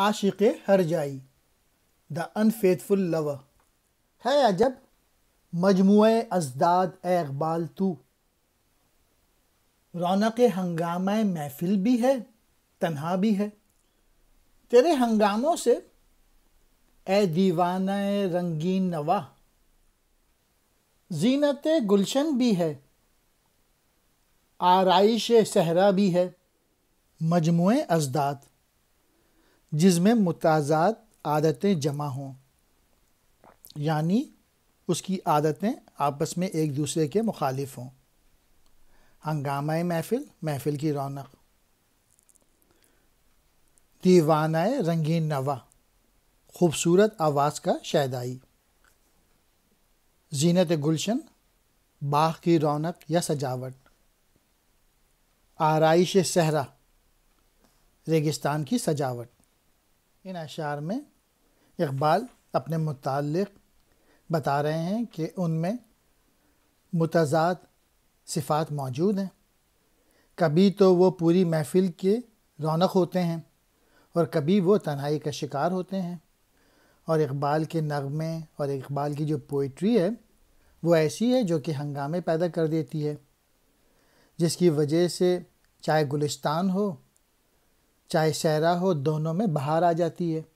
आशिक हर जाई the unfaithful lover है अजब मजमू अजदाद ए अकबाल तू रौनक हंगामा महफिल भी है तन्हा भी है तेरे हंगामों से ए दीवाना रंगीन नवा जीनत गुलशन भी है आरइश सहरा भी है मजमू अजदाद जिसमें मुताजाद आदतें जमा हों यानी उसकी आदतें आपस में एक दूसरे के मुखालिफ हों हंगामा महफिल महफिल की रौनक दीवाना रंगीन नवा खूबसूरत आवाज़ का शैदाई जीनत गुलशन बाग की रौनक या सजावट आरइश सहरा रेगिस्तान की सजावट इन अशार में इकबाल अपने मुतल बता रहे हैं कि उनमें मुतजाद सिफ़ात मौजूद हैं कभी तो वो पूरी महफिल के रौनक होते हैं और कभी वो तन्हाई का शिकार होते हैं और इकबाल के नगमे और इकबाल की जो पोइट्री है वो ऐसी है जो कि हंगामे पैदा कर देती है जिसकी वजह से चाहे गुलिस्तान हो चाहे सहरा हो दोनों में बाहर आ जाती है